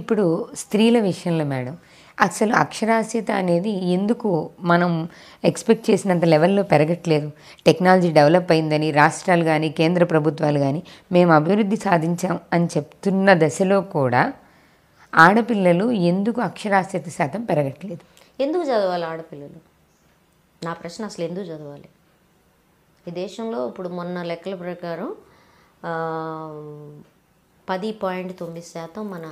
ఇప్పుడు స్త్రీల విషయంలో మేడం అసలు అక్షరాస్యత అనేది ఎందుకు మనం ఎక్స్పెక్ట్ చేసినంత లెవెల్లో పెరగట్లేదు టెక్నాలజీ డెవలప్ అయిందని రాష్ట్రాలు కానీ కేంద్ర ప్రభుత్వాలు కానీ మేము అభివృద్ధి సాధించాం అని చెప్తున్న దశలో కూడా ఆడపిల్లలు ఎందుకు అక్షరాస్యత శాతం పెరగట్లేదు ఎందుకు చదవాలి ఆడపిల్లలు నా ప్రశ్న అసలు ఎందుకు చదవాలి ఈ దేశంలో ఇప్పుడు మొన్న లెక్కల ప్రకారం పది పాయింట్ తొమ్మిది శాతం మన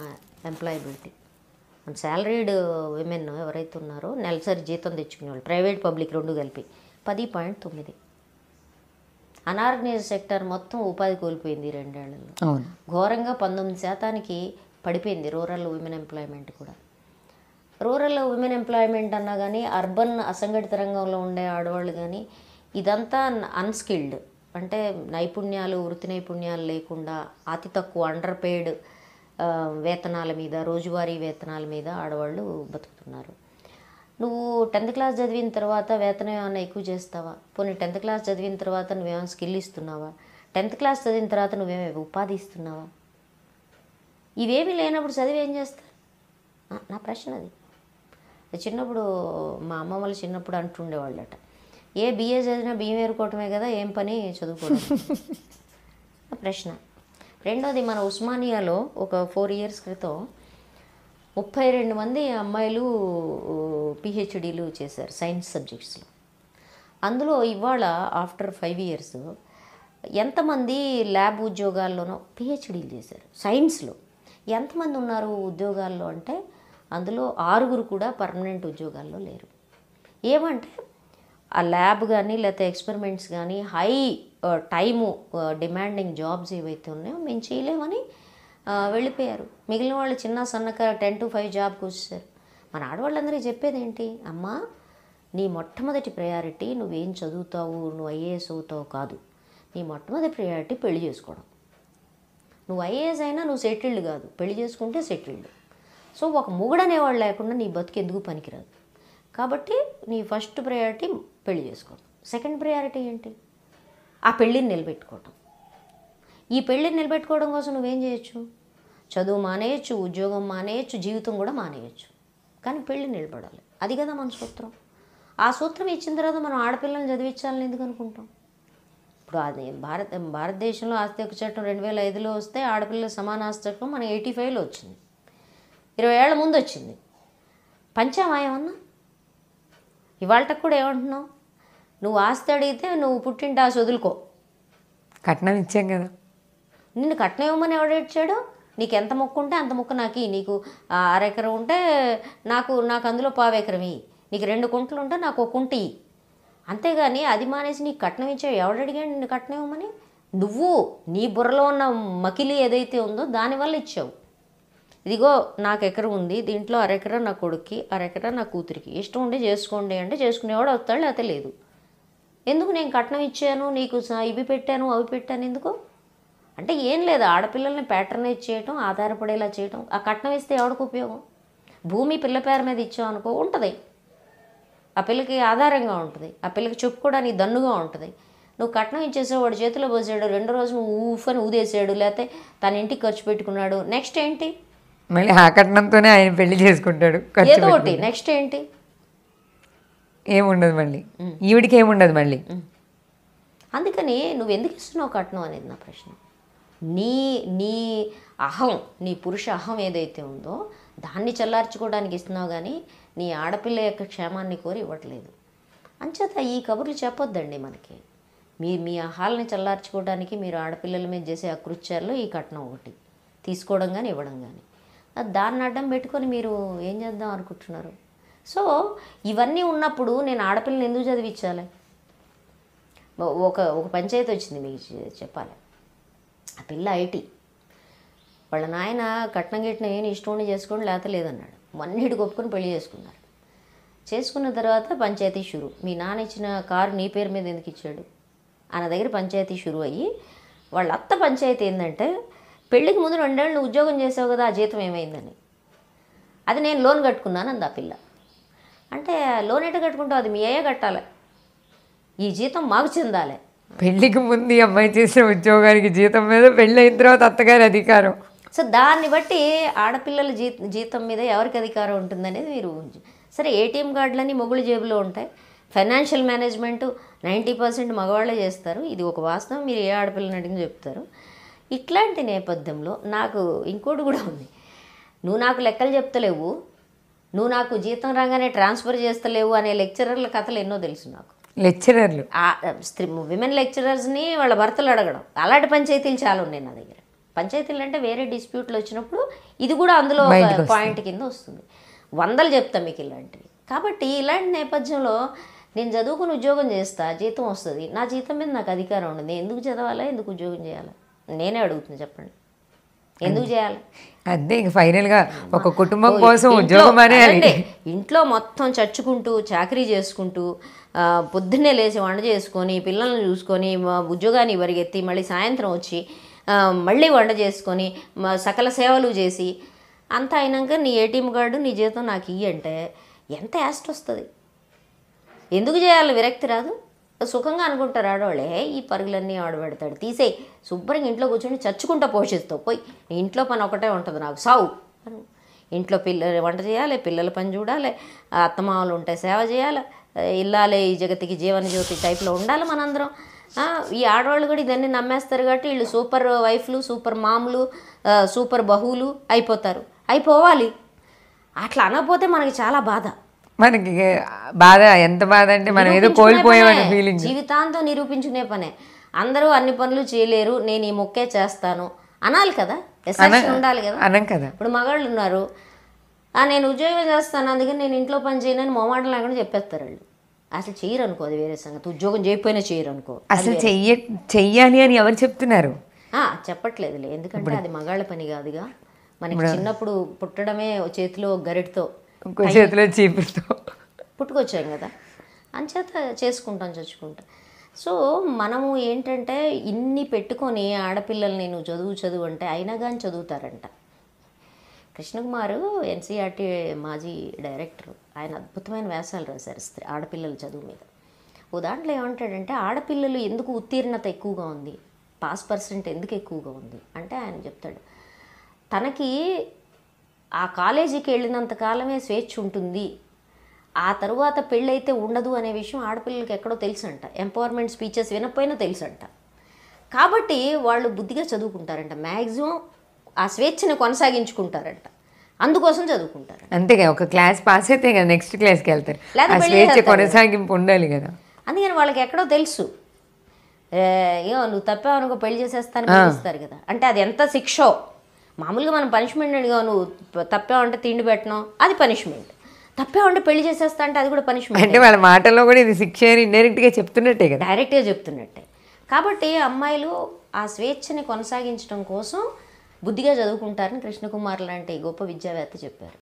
ఎంప్లాయబిలిటీ అండ్ శాలరీడ్ విమెన్ ఎవరైతే ఉన్నారో నెలసరి జీతం తెచ్చుకునే వాళ్ళు ప్రైవేట్ పబ్లిక్ రెండు కలిపి పది పాయింట్ తొమ్మిది అనార్గనైజ్ సెక్టర్ మొత్తం ఉపాధి కోల్పోయింది రెండేళ్లలో ఘోరంగా పంతొమ్మిది శాతానికి పడిపోయింది రూరల్ ఉమెన్ ఎంప్లాయ్మెంట్ కూడా రూరల్ ఉమెన్ ఎంప్లాయ్మెంట్ అన్నా కానీ అర్బన్ అసంఘటిత రంగంలో ఉండే ఆడవాళ్ళు కానీ ఇదంతా అన్స్కిల్డ్ అంటే నైపుణ్యాలు వృత్తి నైపుణ్యాలు లేకుండా అతి తక్కువ అండర్ పెయిడ్ వేతనాల మీద రోజువారీ వేతనాల మీద ఆడవాళ్ళు బతుకుతున్నారు నువ్వు టెన్త్ క్లాస్ చదివిన తర్వాత వేతనం ఏమైనా ఎక్కువ చేస్తావా పోనీ టెన్త్ క్లాస్ చదివిన తర్వాత నువ్వేమైనా స్కిల్ ఇస్తున్నావా టెన్త్ క్లాస్ చదివిన తర్వాత నువ్వేమే ఉపాధి ఇస్తున్నావా ఇవేమి లేనప్పుడు చదివి ఏం చేస్తారు నా ప్రశ్న అది చిన్నప్పుడు మా అమ్మ వాళ్ళు చిన్నప్పుడు అంటుండేవాళ్ళట ఏ బిఏ చదివినా బిఏ ఏరుకోవటమే కదా ఏం పని చదువుకోవడం ప్రశ్న రెండోది మన ఉస్మానియాలో ఒక ఫోర్ ఇయర్స్ క్రితం ముప్పై రెండు మంది అమ్మాయిలు పిహెచ్డీలు చేశారు సైన్స్ సబ్జెక్ట్స్లో అందులో ఇవాళ ఆఫ్టర్ ఫైవ్ ఇయర్స్ ఎంతమంది ల్యాబ్ ఉద్యోగాల్లోనో పిహెచ్డీలు చేశారు సైన్స్లో ఎంతమంది ఉన్నారు ఉద్యోగాల్లో అంటే అందులో ఆరుగురు కూడా పర్మనెంట్ ఉద్యోగాల్లో లేరు ఏమంటే ఆ ల్యాబ్ కానీ లేకపోతే ఎక్స్పెరిమెంట్స్ కానీ హై టైము డిమాండింగ్ జాబ్స్ ఏవైతే ఉన్నాయో మేము చేయలేమని వెళ్ళిపోయారు మిగిలిన వాళ్ళు చిన్న సన్నక టెన్ టు ఫైవ్ జాబ్కి వచ్చేసారు మన ఆడవాళ్ళందరూ చెప్పేది ఏంటి అమ్మా నీ మొట్టమొదటి ప్రయారిటీ నువ్వేం చదువుతావు నువ్వు ఐఏఎస్ అవుతావు కాదు నీ మొట్టమొదటి ప్రయారిటీ పెళ్లి చేసుకోవడం నువ్వు ఐఏఎస్ అయినా నువ్వు సెటిల్డ్ కాదు పెళ్లి చేసుకుంటే సెటిల్డ్ సో ఒక మొగుడనేవాడు లేకుండా నీ బతుకు ఎందుకు పనికిరాదు కాబట్టి నీ ఫస్ట్ ప్రయారిటీ పెళ్లి చేసుకోవడం సెకండ్ ప్రయారిటీ ఏంటి ఆ పెళ్ళిని నిలబెట్టుకోవటం ఈ పెళ్ళిని నిలబెట్టుకోవడం కోసం నువ్వేం చేయొచ్చు చదువు మానేయచ్చు ఉద్యోగం మానేయచ్చు జీవితం కూడా మానేయచ్చు కానీ పెళ్ళి నిలబడాలి అది కదా మన సూత్రం ఆ సూత్రం ఇచ్చిన తర్వాత మనం ఆడపిల్లల్ని చదివించాలని ఎందుకు అనుకుంటాం ఇప్పుడు అది భారత భారతదేశంలో ఆస్తి హక్కు చట్టం రెండు వేల ఐదులో వస్తే ఆడపిల్లల సమాన ఆస్తి హక్కు మన ఎయిటీ ఫైవ్లో వచ్చింది ఇరవై ఏళ్ళ ముందు వచ్చింది పంచామాయమన్నా ఇవాళ కూడా ఏమంటున్నావు నువ్వు ఆస్తి అడిగితే నువ్వు పుట్టింటి ఆశ వదులుకో కట్నం ఇచ్చాం కదా నిన్ను కట్నం ఇవ్వమని ఇచ్చాడు నీకు ఎంత మొక్కు ఉంటే అంత మొక్కు నాకు నీకు అరెకరం ఉంటే నాకు నాకు అందులో పావేకరమి నీకు రెండు కుంటలు ఉంటే నాకు ఒక కుంటి అంతేగాని అది మానేసి నీకు కట్నం ఇచ్చావు ఎవడడిగా నిన్ను కట్నం ఇవ్వమని నువ్వు నీ బుర్రలో ఉన్న మకిలి ఏదైతే ఉందో దానివల్ల ఇచ్చావు ఇదిగో నాకు ఎకరం ఉంది దీంట్లో అరెకరా నా కొడుక్కి అరెకరా నా కూతురికి ఇష్టం ఉండి చేసుకోండి అంటే చేసుకునేవాడు వస్తాడు లేకపోతే లేదు ఎందుకు నేను కట్నం ఇచ్చాను నీకు ఇవి పెట్టాను అవి పెట్టాను ఎందుకు అంటే ఏం లేదు ఆడపిల్లల్ని ప్యాటర్నైజ్ చేయటం ఆధారపడేలా చేయటం ఆ కట్నం ఇస్తే ఎవరికి ఉపయోగం భూమి పిల్ల పేరు మీద ఇచ్చాం అనుకో ఉంటుంది ఆ పిల్లకి ఆధారంగా ఉంటుంది ఆ పిల్లకి చెప్పుకోవడానికి దన్నుగా ఉంటుంది నువ్వు కట్నం ఇచ్చేసావు చేతిలో పోసాడు రెండో రోజు ఊఫని ఊఫ్ అని ఊదేసాడు లేకపోతే తన ఇంటికి ఖర్చు పెట్టుకున్నాడు నెక్స్ట్ ఏంటి మళ్ళీ ఆ కట్నంతోనే ఆయన పెళ్లి చేసుకుంటాడు ఒకటి నెక్స్ట్ ఏంటి ఏముండదు మళ్ళీ ఈవిడికి ఏముండదు మళ్ళీ అందుకని నువ్వు ఎందుకు ఇస్తున్నావు కట్నం అనేది నా ప్రశ్న నీ నీ అహం నీ పురుష అహం ఏదైతే ఉందో దాన్ని చల్లార్చుకోవడానికి ఇస్తున్నావు కానీ నీ ఆడపిల్ల యొక్క క్షేమాన్ని కోరి ఇవ్వట్లేదు అంచేత ఈ కబుర్లు చెప్పొద్దండి మనకి మీ మీ అహాలని చల్లార్చుకోవడానికి మీరు ఆడపిల్లల మీద చేసే అకృత్యాల్లో ఈ కట్నం ఒకటి తీసుకోవడం కానీ ఇవ్వడం కానీ దాన్ని అడ్డం పెట్టుకొని మీరు ఏం చేద్దాం అనుకుంటున్నారు సో ఇవన్నీ ఉన్నప్పుడు నేను ఆడపిల్లని ఎందుకు చదివించాలి ఒక ఒక పంచాయతీ వచ్చింది మీకు చెప్పాలి ఆ పిల్ల ఐటీ వాళ్ళ నాయన కట్నం గిట్నం ఏమి ఇష్టం చేసుకోండి లేత లేదన్నాడు మొన్నటి కొప్పుకొని పెళ్లి చేసుకున్నారు చేసుకున్న తర్వాత పంచాయతీ షురు మీ నాన్న ఇచ్చిన కారు నీ పేరు మీద ఎందుకు ఇచ్చాడు ఆయన దగ్గర పంచాయతీ షురు అయ్యి వాళ్ళ అత్త పంచాయతీ ఏంటంటే పెళ్ళికి ముందు రెండేళ్ళు ఉద్యోగం చేసావు కదా ఆ జీతం ఏమైందని అది నేను లోన్ కట్టుకున్నాను అంది ఆ పిల్ల అంటే లోన్ ఎట కట్టుకుంటావు అది మీ అయ్యే కట్టాలి ఈ జీతం మాకు చెందాలి పెళ్ళికి ముందు అమ్మాయి చేసిన ఉద్యోగానికి జీతం మీద పెళ్ళి అయిన తర్వాత అత్తగారి అధికారం సో దాన్ని బట్టి ఆడపిల్లల జీ జీతం మీద ఎవరికి అధికారం ఉంటుందనేది మీరు సరే ఏటీఎం కార్డులన్నీ మొగుడు జేబులో ఉంటాయి ఫైనాన్షియల్ మేనేజ్మెంట్ నైంటీ పర్సెంట్ మగవాళ్ళే చేస్తారు ఇది ఒక వాస్తవం మీరు ఏ ఆడపిల్లని అడిగి చెప్తారు ఇట్లాంటి నేపథ్యంలో నాకు ఇంకోటి కూడా ఉంది నువ్వు నాకు లెక్కలు చెప్తలేవు నువ్వు నాకు జీతం రాగానే ట్రాన్స్ఫర్ చేస్తలేవు అనే లెక్చరర్ల కథలు ఎన్నో తెలుసు నాకు లెక్చరర్లు స్త్రీ విమెన్ లెక్చరర్స్ని వాళ్ళ భర్తలు అడగడం అలాంటి పంచాయతీలు చాలా ఉన్నాయి నా దగ్గర పంచాయతీలు అంటే వేరే డిస్ప్యూట్లు వచ్చినప్పుడు ఇది కూడా అందులో పాయింట్ కింద వస్తుంది వందలు చెప్తా మీకు ఇలాంటివి కాబట్టి ఇలాంటి నేపథ్యంలో నేను చదువుకుని ఉద్యోగం చేస్తా జీతం వస్తుంది నా జీతం మీద నాకు అధికారం ఉండదు ఎందుకు చదవాలా ఎందుకు ఉద్యోగం చేయాలా నేనే అడుగుతుంది చెప్పండి ఎందుకు చేయాలి అంతే ఇంక ఫైనల్గా ఒక కుటుంబం కోసం ఉద్యోగం అనేది ఇంట్లో మొత్తం చచ్చుకుంటూ చాకరీ చేసుకుంటూ పొద్దున్నే లేచి వంట చేసుకొని పిల్లల్ని చూసుకొని ఉద్యోగాన్ని పరిగెత్తి మళ్ళీ సాయంత్రం వచ్చి మళ్ళీ వంట చేసుకొని సకల సేవలు చేసి అంతా అయినాక నీ ఏటీఎం కార్డు నీ జీతం నాకు ఇవ్వంటే ఎంత యాస్ట్ వస్తుంది ఎందుకు చేయాలి విరక్తి రాదు సుఖంగా అనుకుంటారు ఆడవాళ్ళే ఈ పరుగులన్నీ ఆడబెడతాడు తీసే తీసేయి శుభ్రంగా ఇంట్లో కూర్చొని చచ్చుకుంటా పోషిస్తావు పోయి ఇంట్లో పని ఒకటే ఉంటుంది నాకు సావు ఇంట్లో పిల్లలు వంట చేయాలి పిల్లల పని చూడాలి అత్తమామలు ఉంటే సేవ చేయాలి ఇల్లాలి ఈ జగతికి జీవన జ్యోతి టైప్లో ఉండాలి మనందరం ఈ ఆడవాళ్ళు కూడా ఇదన్నీ నమ్మేస్తారు కాబట్టి వీళ్ళు సూపర్ వైఫ్లు సూపర్ మామూలు సూపర్ బహువులు అయిపోతారు అయిపోవాలి అట్లా అనకపోతే మనకి చాలా బాధ మనకి బాధ ఎంత బాధ అంటే మనం ఏదో కోల్పోయామని ఫీలింగ్ జీవితాంతం నిరూపించుకునే పనే అందరూ అన్ని పనులు చేయలేరు నేను ఈ మొక్కే చేస్తాను అనాలి కదా ఉండాలి కదా అనం కదా ఇప్పుడు మగాళ్ళు ఉన్నారు నేను ఉద్యోగం చేస్తాను అందుకని నేను ఇంట్లో పని చేయను మొమాటం లేకుండా చెప్పేస్తారు వాళ్ళు అసలు చేయరు అనుకో అది వేరే సంగతి ఉద్యోగం చేయకపోయినా చేయరు అనుకో అసలు చెయ్య చెయ్యాలి అని ఎవరు చెప్తున్నారు చెప్పట్లేదులే ఎందుకంటే అది మగాళ్ళ పని కాదుగా మనకి చిన్నప్పుడు పుట్టడమే చేతిలో గరిటితో ఇంకో చేతిలో పుట్టుకొచ్చాం కదా అంచేత చేసుకుంటాం చచ్చుకుంటాం సో మనము ఏంటంటే ఇన్ని పెట్టుకొని ఆడపిల్లల్ని నేను చదువు చదువు అంటే అయినా కానీ చదువుతారంట కృష్ణకుమారు ఎన్సీఆర్టీ మాజీ డైరెక్టర్ ఆయన అద్భుతమైన వ్యాసాలు రాశారు స్త్రీ ఆడపిల్లల చదువు మీద ఓ దాంట్లో ఏమంటాడంటే ఆడపిల్లలు ఎందుకు ఉత్తీర్ణత ఎక్కువగా ఉంది పాస్ పర్సెంట్ ఎందుకు ఎక్కువగా ఉంది అంటే ఆయన చెప్తాడు తనకి ఆ కాలేజీకి వెళ్ళినంత కాలమే స్వేచ్ఛ ఉంటుంది ఆ తరువాత పెళ్ళైతే ఉండదు అనే విషయం ఆడపిల్లలకి ఎక్కడో తెలుసంట ఎంపవర్మెంట్ స్పీచెస్ వినకపోయినా తెలుసంట కాబట్టి వాళ్ళు బుద్ధిగా చదువుకుంటారంట మ్యాక్సిమం ఆ స్వేచ్ఛను కొనసాగించుకుంటారంట అందుకోసం చదువుకుంటారు అంతేగా ఒక క్లాస్ పాస్ అయితే కదా నెక్స్ట్ క్లాస్కి వెళ్తారు స్వేచ్ఛ కొనసాగింపు ఉండాలి కదా అందుకని వాళ్ళకి ఎక్కడో తెలుసు ఏమో నువ్వు తప్పేవనుకో పెళ్లి చేసేస్తాను ఇస్తారు కదా అంటే అది ఎంత శిక్షో మామూలుగా మనం పనిష్మెంట్ కాను నువ్వు ఉంటే తిండి పెట్టడం అది పనిష్మెంట్ ఉంటే పెళ్లి చేసేస్తా అంటే అది కూడా పనిష్మెంట్ అంటే వాళ్ళ మాటల్లో కూడా ఇది శిక్ష అని ఇండైరెక్ట్గా చెప్తున్నట్టే కదా డైరెక్ట్గా చెప్తున్నట్టే కాబట్టి అమ్మాయిలు ఆ స్వేచ్ఛని కొనసాగించడం కోసం బుద్ధిగా చదువుకుంటారని కృష్ణకుమార్ లాంటి గొప్ప విద్యావేత్త చెప్పారు